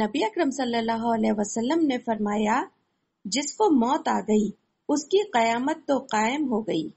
नबी अकरम सल्लल्लाहु वसल्लम ने फरमाया जिसको मौत आ गई उसकी कयामत तो कायम हो गई